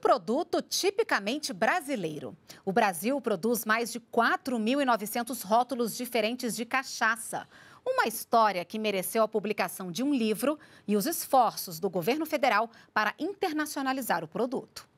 produto tipicamente brasileiro. O Brasil produz mais de 4.900 rótulos diferentes de cachaça. Uma história que mereceu a publicação de um livro e os esforços do governo federal para internacionalizar o produto.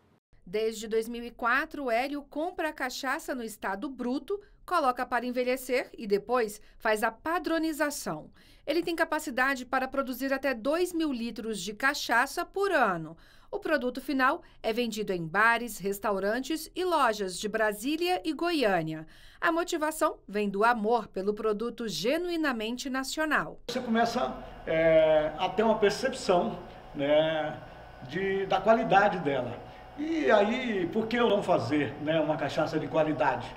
Desde 2004, o Hélio compra a cachaça no estado bruto, coloca para envelhecer e depois faz a padronização. Ele tem capacidade para produzir até 2 mil litros de cachaça por ano. O produto final é vendido em bares, restaurantes e lojas de Brasília e Goiânia. A motivação vem do amor pelo produto genuinamente nacional. Você começa é, a ter uma percepção né, de, da qualidade dela. E aí, por que eu não fazer né, uma cachaça de qualidade?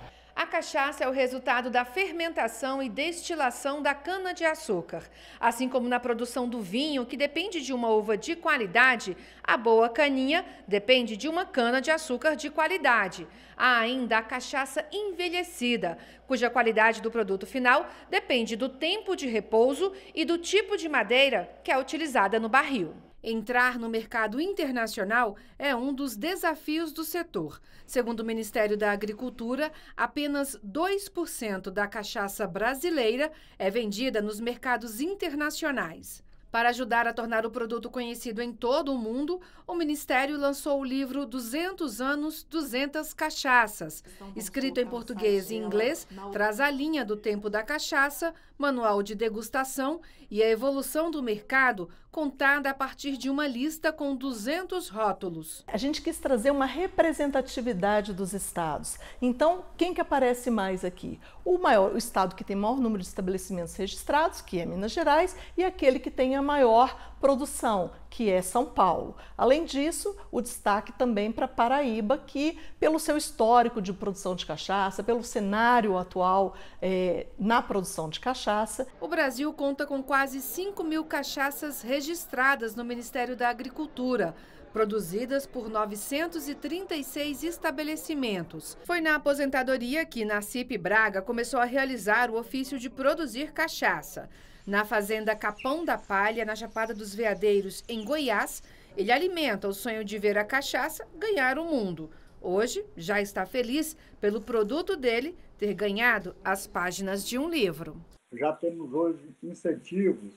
cachaça é o resultado da fermentação e destilação da cana-de-açúcar. Assim como na produção do vinho, que depende de uma uva de qualidade, a boa caninha depende de uma cana-de-açúcar de qualidade. Há ainda a cachaça envelhecida, cuja qualidade do produto final depende do tempo de repouso e do tipo de madeira que é utilizada no barril. Entrar no mercado internacional é um dos desafios do setor. Segundo o Ministério da Agricultura, apenas 2% da cachaça brasileira é vendida nos mercados internacionais. Para ajudar a tornar o produto conhecido em todo o mundo, o Ministério lançou o livro 200 anos, 200 cachaças. Escrito em português e inglês, traz a linha do tempo da cachaça, manual de degustação e a evolução do mercado, contada a partir de uma lista com 200 rótulos. A gente quis trazer uma representatividade dos estados. Então, quem que aparece mais aqui? O maior, o estado que tem maior número de estabelecimentos registrados, que é Minas Gerais, e aquele que tem a maior produção, que é São Paulo. Além disso, o destaque também para Paraíba, que, pelo seu histórico de produção de cachaça, pelo cenário atual é, na produção de cachaça. O Brasil conta com quase 5 mil cachaças registradas no Ministério da Agricultura produzidas por 936 estabelecimentos. Foi na aposentadoria que Nacipe Braga começou a realizar o ofício de produzir cachaça. Na fazenda Capão da Palha, na Chapada dos veadeiros em Goiás, ele alimenta o sonho de ver a cachaça ganhar o mundo. Hoje, já está feliz pelo produto dele ter ganhado as páginas de um livro. Já temos hoje incentivos,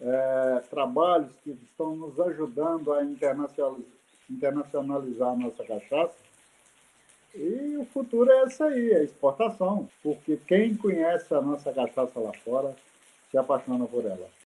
é, trabalhos que estão nos ajudando a internacionalizar a nossa cachaça. E o futuro é essa aí, a é exportação. Porque quem conhece a nossa cachaça lá fora se apaixona por ela.